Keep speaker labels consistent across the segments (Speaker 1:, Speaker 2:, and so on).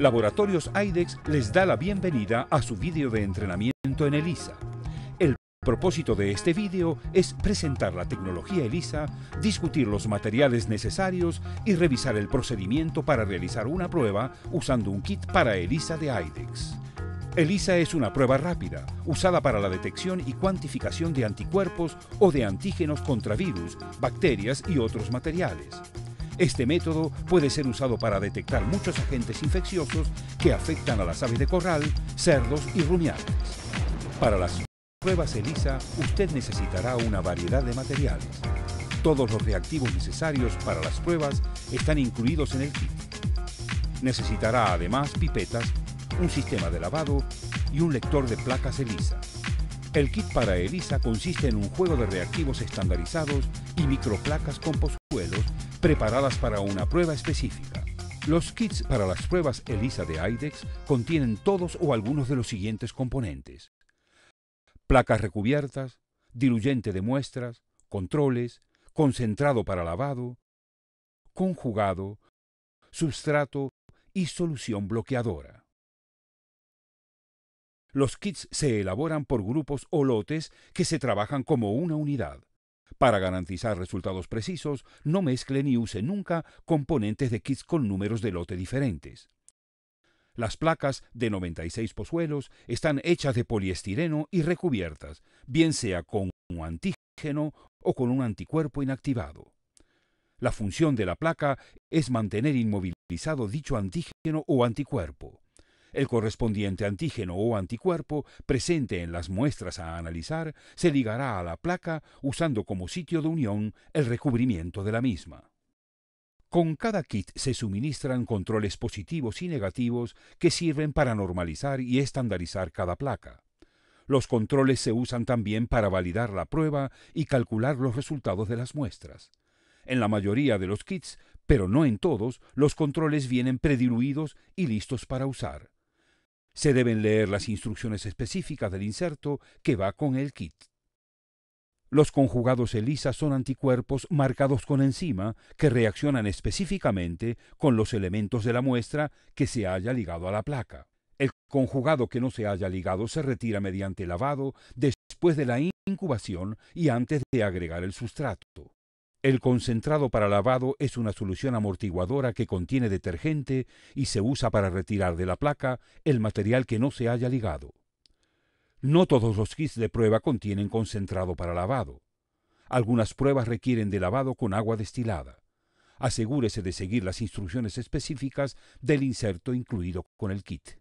Speaker 1: Laboratorios IDEX les da la bienvenida a su vídeo de entrenamiento en ELISA. El propósito de este vídeo es presentar la tecnología ELISA, discutir los materiales necesarios y revisar el procedimiento para realizar una prueba usando un kit para ELISA de AIDEX. ELISA es una prueba rápida, usada para la detección y cuantificación de anticuerpos o de antígenos contra virus, bacterias y otros materiales. Este método puede ser usado para detectar muchos agentes infecciosos que afectan a las aves de corral, cerdos y rumiantes. Para las pruebas ELISA, usted necesitará una variedad de materiales. Todos los reactivos necesarios para las pruebas están incluidos en el kit. Necesitará además pipetas, un sistema de lavado y un lector de placas ELISA. El kit para ELISA consiste en un juego de reactivos estandarizados y microplacas con pozuelo preparadas para una prueba específica. Los kits para las pruebas ELISA de IDEX contienen todos o algunos de los siguientes componentes. Placas recubiertas, diluyente de muestras, controles, concentrado para lavado, conjugado, substrato y solución bloqueadora. Los kits se elaboran por grupos o lotes que se trabajan como una unidad. Para garantizar resultados precisos, no mezcle ni use nunca componentes de kits con números de lote diferentes. Las placas de 96 pozuelos están hechas de poliestireno y recubiertas, bien sea con un antígeno o con un anticuerpo inactivado. La función de la placa es mantener inmovilizado dicho antígeno o anticuerpo. El correspondiente antígeno o anticuerpo presente en las muestras a analizar se ligará a la placa usando como sitio de unión el recubrimiento de la misma. Con cada kit se suministran controles positivos y negativos que sirven para normalizar y estandarizar cada placa. Los controles se usan también para validar la prueba y calcular los resultados de las muestras. En la mayoría de los kits, pero no en todos, los controles vienen prediluidos y listos para usar. Se deben leer las instrucciones específicas del inserto que va con el kit. Los conjugados ELISA son anticuerpos marcados con enzima que reaccionan específicamente con los elementos de la muestra que se haya ligado a la placa. El conjugado que no se haya ligado se retira mediante lavado después de la incubación y antes de agregar el sustrato. El concentrado para lavado es una solución amortiguadora que contiene detergente y se usa para retirar de la placa el material que no se haya ligado. No todos los kits de prueba contienen concentrado para lavado. Algunas pruebas requieren de lavado con agua destilada. Asegúrese de seguir las instrucciones específicas del inserto incluido con el kit.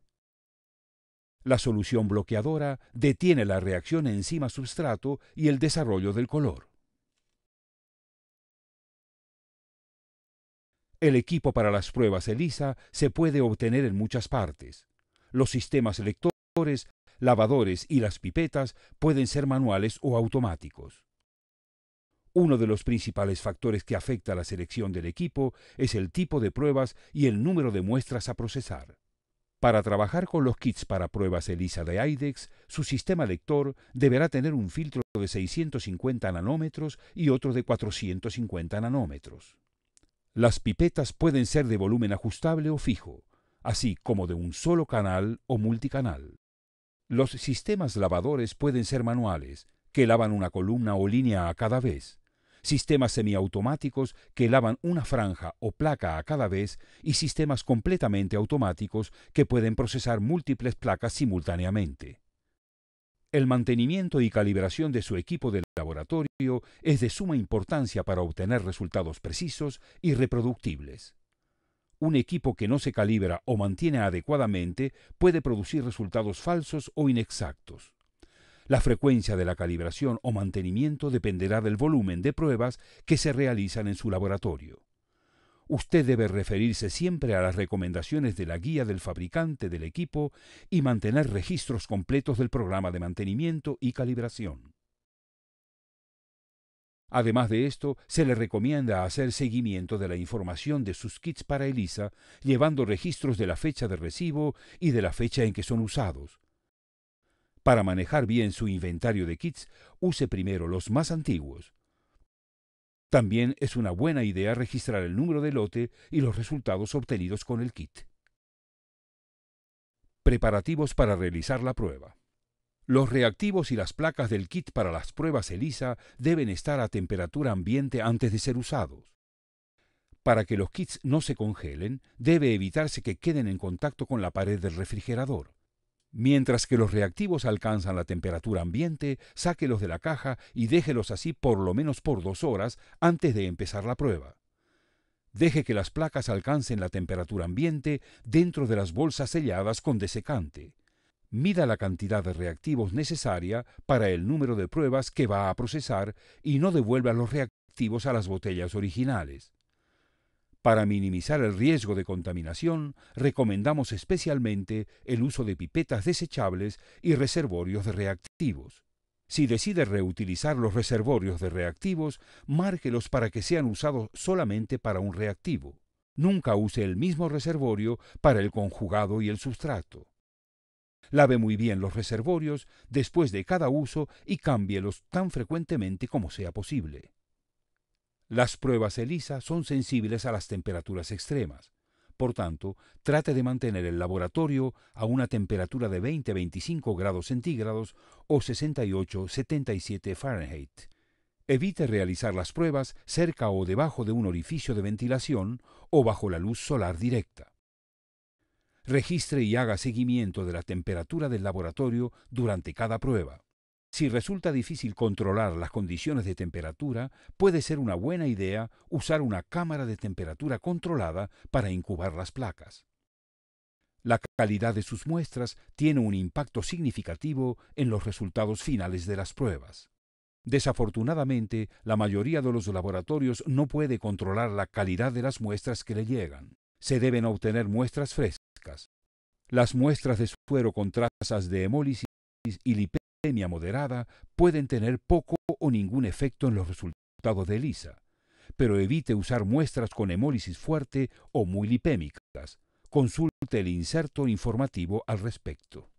Speaker 1: La solución bloqueadora detiene la reacción enzima-substrato y el desarrollo del color. El equipo para las pruebas ELISA se puede obtener en muchas partes. Los sistemas lectores, lavadores y las pipetas pueden ser manuales o automáticos. Uno de los principales factores que afecta la selección del equipo es el tipo de pruebas y el número de muestras a procesar. Para trabajar con los kits para pruebas ELISA de IDEX, su sistema lector deberá tener un filtro de 650 nanómetros y otro de 450 nanómetros. Las pipetas pueden ser de volumen ajustable o fijo, así como de un solo canal o multicanal. Los sistemas lavadores pueden ser manuales, que lavan una columna o línea a cada vez, sistemas semiautomáticos que lavan una franja o placa a cada vez y sistemas completamente automáticos que pueden procesar múltiples placas simultáneamente. El mantenimiento y calibración de su equipo de laboratorio es de suma importancia para obtener resultados precisos y reproductibles. Un equipo que no se calibra o mantiene adecuadamente puede producir resultados falsos o inexactos. La frecuencia de la calibración o mantenimiento dependerá del volumen de pruebas que se realizan en su laboratorio. Usted debe referirse siempre a las recomendaciones de la guía del fabricante del equipo y mantener registros completos del programa de mantenimiento y calibración. Además de esto, se le recomienda hacer seguimiento de la información de sus kits para ELISA, llevando registros de la fecha de recibo y de la fecha en que son usados. Para manejar bien su inventario de kits, use primero los más antiguos. También es una buena idea registrar el número de lote y los resultados obtenidos con el kit. Preparativos para realizar la prueba. Los reactivos y las placas del kit para las pruebas ELISA deben estar a temperatura ambiente antes de ser usados. Para que los kits no se congelen, debe evitarse que queden en contacto con la pared del refrigerador. Mientras que los reactivos alcanzan la temperatura ambiente, sáquelos de la caja y déjelos así por lo menos por dos horas antes de empezar la prueba. Deje que las placas alcancen la temperatura ambiente dentro de las bolsas selladas con desecante. Mida la cantidad de reactivos necesaria para el número de pruebas que va a procesar y no devuelva los reactivos a las botellas originales. Para minimizar el riesgo de contaminación, recomendamos especialmente el uso de pipetas desechables y reservorios de reactivos. Si decide reutilizar los reservorios de reactivos, márquelos para que sean usados solamente para un reactivo. Nunca use el mismo reservorio para el conjugado y el sustrato. Lave muy bien los reservorios después de cada uso y cámbielos tan frecuentemente como sea posible. Las pruebas ELISA son sensibles a las temperaturas extremas. Por tanto, trate de mantener el laboratorio a una temperatura de 20-25 grados centígrados o 68-77 Fahrenheit. Evite realizar las pruebas cerca o debajo de un orificio de ventilación o bajo la luz solar directa. Registre y haga seguimiento de la temperatura del laboratorio durante cada prueba. Si resulta difícil controlar las condiciones de temperatura, puede ser una buena idea usar una cámara de temperatura controlada para incubar las placas. La calidad de sus muestras tiene un impacto significativo en los resultados finales de las pruebas. Desafortunadamente, la mayoría de los laboratorios no puede controlar la calidad de las muestras que le llegan. Se deben obtener muestras frescas. Las muestras de suero con trazas de hemólisis y moderada pueden tener poco o ningún efecto en los resultados de ELISA, pero evite usar muestras con hemólisis fuerte o muy lipémicas. Consulte el inserto informativo al respecto.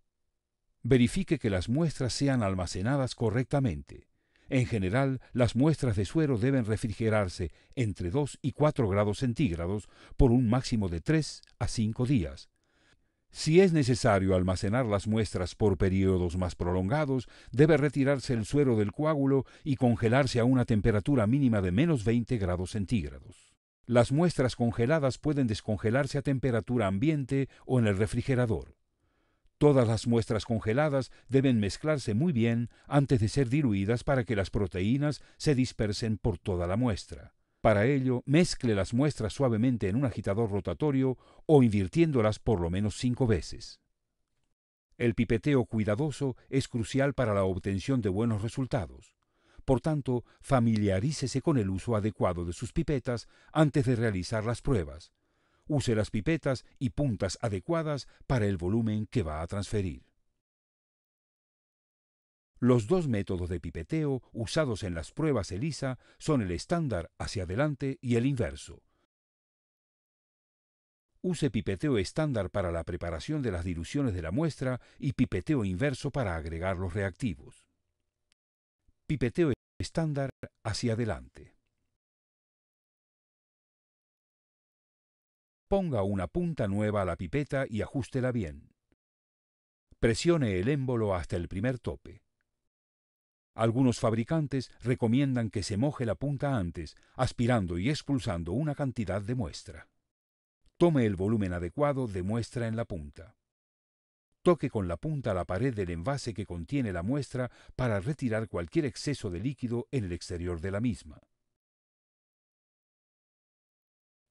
Speaker 1: Verifique que las muestras sean almacenadas correctamente. En general, las muestras de suero deben refrigerarse entre 2 y 4 grados centígrados por un máximo de 3 a 5 días si es necesario almacenar las muestras por periodos más prolongados, debe retirarse el suero del coágulo y congelarse a una temperatura mínima de menos 20 grados centígrados. Las muestras congeladas pueden descongelarse a temperatura ambiente o en el refrigerador. Todas las muestras congeladas deben mezclarse muy bien antes de ser diluidas para que las proteínas se dispersen por toda la muestra. Para ello, mezcle las muestras suavemente en un agitador rotatorio o invirtiéndolas por lo menos cinco veces. El pipeteo cuidadoso es crucial para la obtención de buenos resultados. Por tanto, familiarícese con el uso adecuado de sus pipetas antes de realizar las pruebas. Use las pipetas y puntas adecuadas para el volumen que va a transferir. Los dos métodos de pipeteo usados en las pruebas ELISA son el estándar hacia adelante y el inverso. Use pipeteo estándar para la preparación de las diluciones de la muestra y pipeteo inverso para agregar los reactivos. Pipeteo estándar hacia adelante. Ponga una punta nueva a la pipeta y ajustela bien. Presione el émbolo hasta el primer tope. Algunos fabricantes recomiendan que se moje la punta antes, aspirando y expulsando una cantidad de muestra. Tome el volumen adecuado de muestra en la punta. Toque con la punta la pared del envase que contiene la muestra para retirar cualquier exceso de líquido en el exterior de la misma.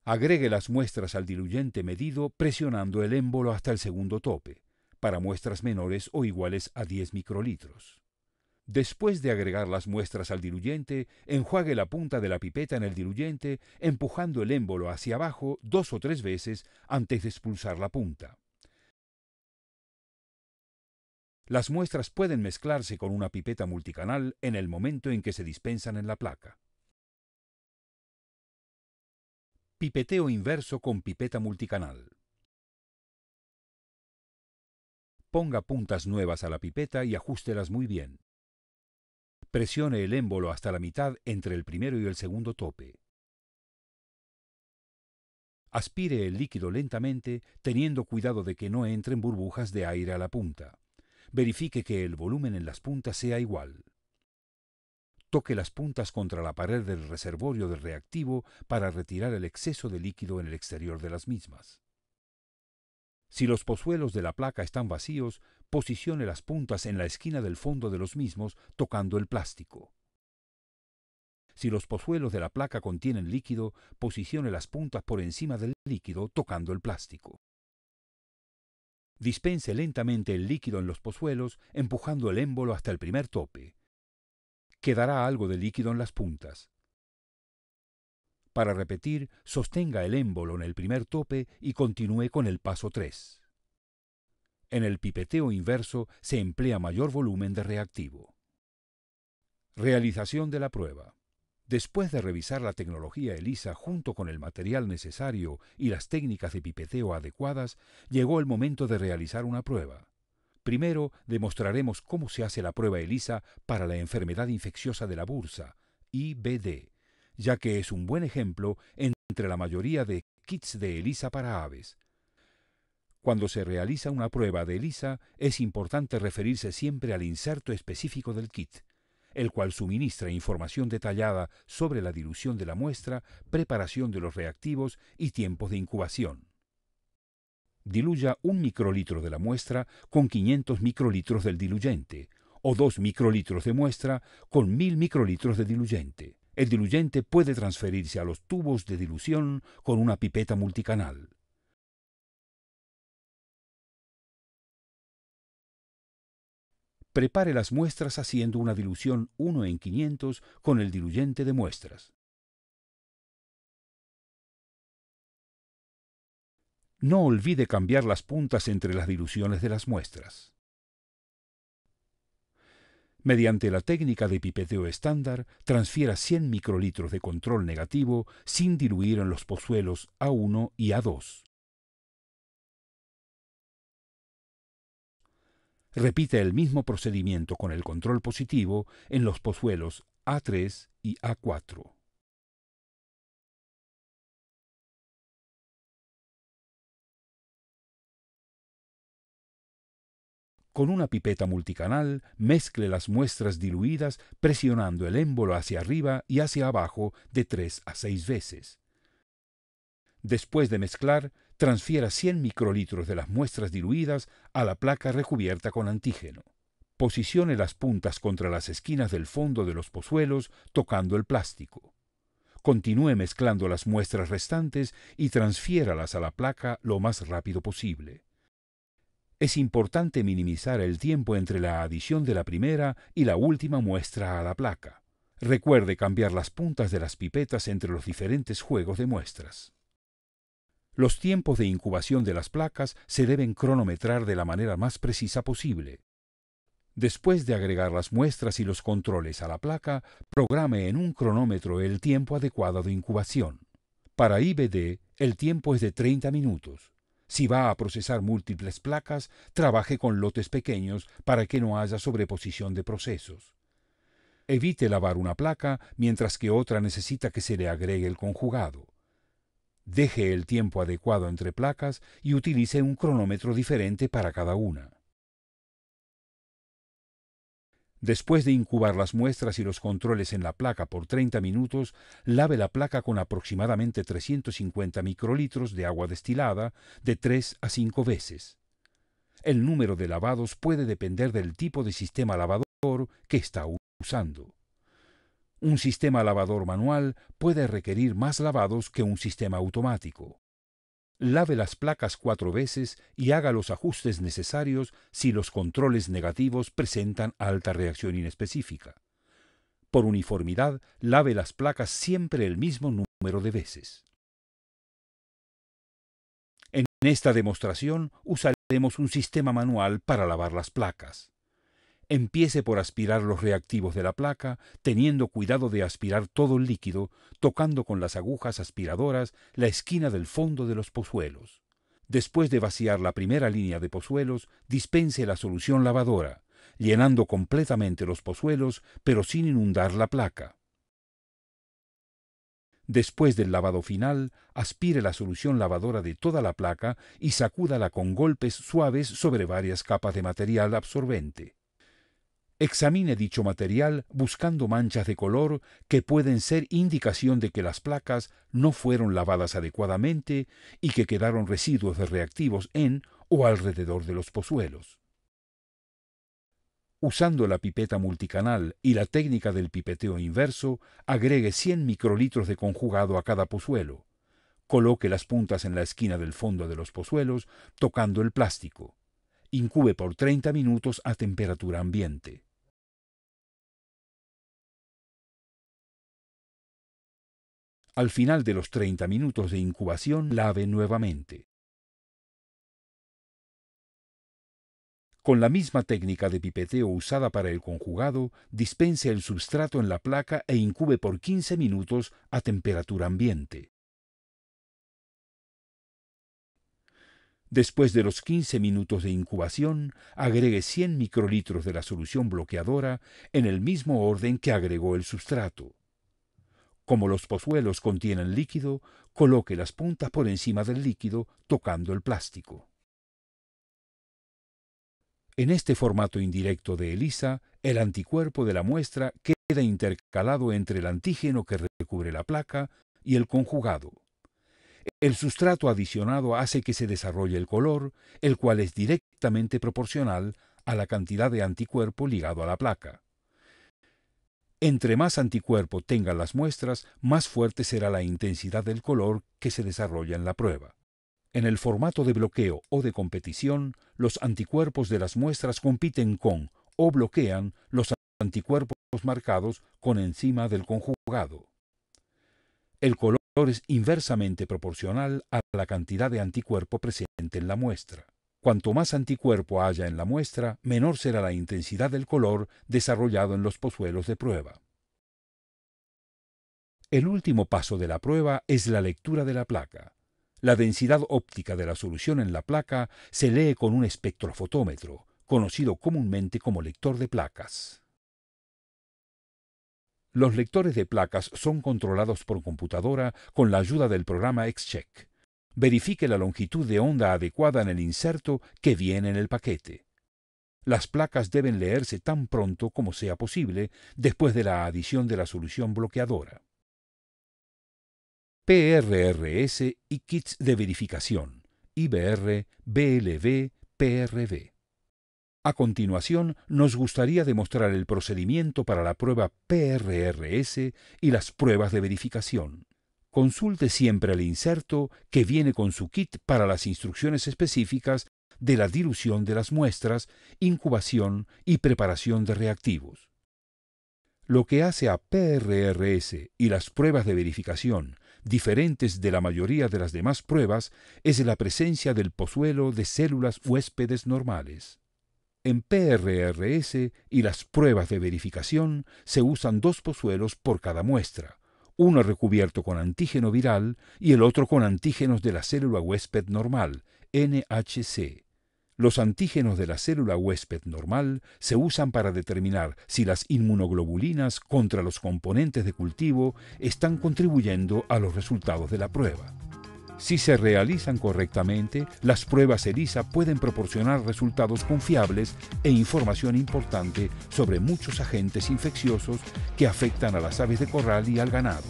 Speaker 1: Agregue las muestras al diluyente medido presionando el émbolo hasta el segundo tope, para muestras menores o iguales a 10 microlitros. Después de agregar las muestras al diluyente, enjuague la punta de la pipeta en el diluyente, empujando el émbolo hacia abajo dos o tres veces antes de expulsar la punta. Las muestras pueden mezclarse con una pipeta multicanal en el momento en que se dispensan en la placa. Pipeteo inverso con pipeta multicanal. Ponga puntas nuevas a la pipeta y ajústelas muy bien presione el émbolo hasta la mitad entre el primero y el segundo tope. Aspire el líquido lentamente, teniendo cuidado de que no entren burbujas de aire a la punta. Verifique que el volumen en las puntas sea igual. Toque las puntas contra la pared del reservorio del reactivo para retirar el exceso de líquido en el exterior de las mismas. Si los pozuelos de la placa están vacíos, posicione las puntas en la esquina del fondo de los mismos tocando el plástico. Si los pozuelos de la placa contienen líquido, posicione las puntas por encima del líquido tocando el plástico. Dispense lentamente el líquido en los pozuelos empujando el émbolo hasta el primer tope. Quedará algo de líquido en las puntas. Para repetir, sostenga el émbolo en el primer tope y continúe con el paso 3. En el pipeteo inverso se emplea mayor volumen de reactivo. Realización de la prueba. Después de revisar la tecnología ELISA junto con el material necesario y las técnicas de pipeteo adecuadas, llegó el momento de realizar una prueba. Primero demostraremos cómo se hace la prueba ELISA para la enfermedad infecciosa de la bursa, IBD, ya que es un buen ejemplo entre la mayoría de kits de ELISA para aves. Cuando se realiza una prueba de ELISA, es importante referirse siempre al inserto específico del kit, el cual suministra información detallada sobre la dilución de la muestra, preparación de los reactivos y tiempos de incubación. Diluya un microlitro de la muestra con 500 microlitros del diluyente, o dos microlitros de muestra con 1000 microlitros de diluyente. El diluyente puede transferirse a los tubos de dilución con una pipeta multicanal. Prepare las muestras haciendo una dilución 1 en 500 con el diluyente de muestras. No olvide cambiar las puntas entre las diluciones de las muestras. Mediante la técnica de pipeteo estándar, transfiera 100 microlitros de control negativo sin diluir en los pozuelos A1 y A2. Repite el mismo procedimiento con el control positivo en los pozuelos A3 y A4. Con una pipeta multicanal, mezcle las muestras diluidas presionando el émbolo hacia arriba y hacia abajo de 3 a 6 veces. Después de mezclar, transfiera 100 microlitros de las muestras diluidas a la placa recubierta con antígeno. Posicione las puntas contra las esquinas del fondo de los pozuelos tocando el plástico. Continúe mezclando las muestras restantes y transfiéralas a la placa lo más rápido posible. Es importante minimizar el tiempo entre la adición de la primera y la última muestra a la placa. Recuerde cambiar las puntas de las pipetas entre los diferentes juegos de muestras. Los tiempos de incubación de las placas se deben cronometrar de la manera más precisa posible. Después de agregar las muestras y los controles a la placa, programe en un cronómetro el tiempo adecuado de incubación. Para IBD, el tiempo es de 30 minutos. Si va a procesar múltiples placas, trabaje con lotes pequeños para que no haya sobreposición de procesos. Evite lavar una placa mientras que otra necesita que se le agregue el conjugado. Deje el tiempo adecuado entre placas y utilice un cronómetro diferente para cada una. Después de incubar las muestras y los controles en la placa por 30 minutos, lave la placa con aproximadamente 350 microlitros de agua destilada de 3 a 5 veces. El número de lavados puede depender del tipo de sistema lavador que está usando. Un sistema lavador manual puede requerir más lavados que un sistema automático. Lave las placas cuatro veces y haga los ajustes necesarios si los controles negativos presentan alta reacción inespecífica. Por uniformidad, lave las placas siempre el mismo número de veces. En esta demostración usaremos un sistema manual para lavar las placas. Empiece por aspirar los reactivos de la placa, teniendo cuidado de aspirar todo el líquido, tocando con las agujas aspiradoras la esquina del fondo de los pozuelos. Después de vaciar la primera línea de pozuelos, dispense la solución lavadora, llenando completamente los pozuelos pero sin inundar la placa. Después del lavado final, aspire la solución lavadora de toda la placa y sacúdala con golpes suaves sobre varias capas de material absorbente. Examine dicho material buscando manchas de color que pueden ser indicación de que las placas no fueron lavadas adecuadamente y que quedaron residuos de reactivos en o alrededor de los pozuelos. Usando la pipeta multicanal y la técnica del pipeteo inverso, agregue 100 microlitros de conjugado a cada pozuelo. Coloque las puntas en la esquina del fondo de los pozuelos, tocando el plástico. Incube por 30 minutos a temperatura ambiente. Al final de los 30 minutos de incubación, lave nuevamente. Con la misma técnica de pipeteo usada para el conjugado, dispense el substrato en la placa e incube por 15 minutos a temperatura ambiente. Después de los 15 minutos de incubación, agregue 100 microlitros de la solución bloqueadora en el mismo orden que agregó el sustrato. Como los pozuelos contienen líquido, coloque las puntas por encima del líquido tocando el plástico. En este formato indirecto de ELISA, el anticuerpo de la muestra queda intercalado entre el antígeno que recubre la placa y el conjugado. El sustrato adicionado hace que se desarrolle el color, el cual es directamente proporcional a la cantidad de anticuerpo ligado a la placa. Entre más anticuerpo tengan las muestras, más fuerte será la intensidad del color que se desarrolla en la prueba. En el formato de bloqueo o de competición, los anticuerpos de las muestras compiten con o bloquean los anticuerpos marcados con encima del conjugado. El color es inversamente proporcional a la cantidad de anticuerpo presente en la muestra. Cuanto más anticuerpo haya en la muestra, menor será la intensidad del color desarrollado en los pozuelos de prueba. El último paso de la prueba es la lectura de la placa. La densidad óptica de la solución en la placa se lee con un espectrofotómetro, conocido comúnmente como lector de placas. Los lectores de placas son controlados por computadora con la ayuda del programa Excheck, verifique la longitud de onda adecuada en el inserto que viene en el paquete. Las placas deben leerse tan pronto como sea posible después de la adición de la solución bloqueadora. PRRS y kits de verificación, IBR, BLV, PRV. A continuación, nos gustaría demostrar el procedimiento para la prueba PRRS y las pruebas de verificación. Consulte siempre el inserto que viene con su kit para las instrucciones específicas de la dilución de las muestras, incubación y preparación de reactivos. Lo que hace a PRRS y las pruebas de verificación diferentes de la mayoría de las demás pruebas es la presencia del pozuelo de células huéspedes normales. En PRRS y las pruebas de verificación se usan dos pozuelos por cada muestra, uno recubierto con antígeno viral y el otro con antígenos de la célula huésped normal, NHC. Los antígenos de la célula huésped normal se usan para determinar si las inmunoglobulinas contra los componentes de cultivo están contribuyendo a los resultados de la prueba. Si se realizan correctamente, las pruebas ELISA pueden proporcionar resultados confiables e información importante sobre muchos agentes infecciosos que afectan a las aves de corral y al ganado.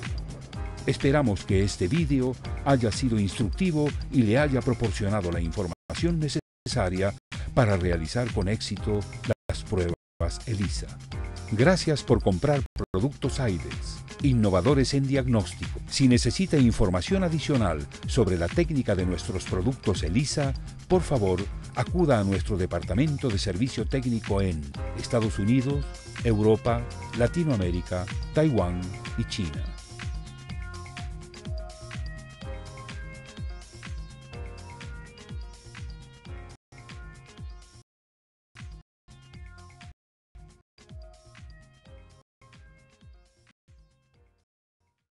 Speaker 1: Esperamos que este video haya sido instructivo y le haya proporcionado la información necesaria para realizar con éxito las pruebas ELISA. Gracias por comprar productos AIDES, innovadores en diagnóstico. Si necesita información adicional sobre la técnica de nuestros productos ELISA, por favor, acuda a nuestro departamento de servicio técnico en Estados Unidos, Europa, Latinoamérica, Taiwán y China.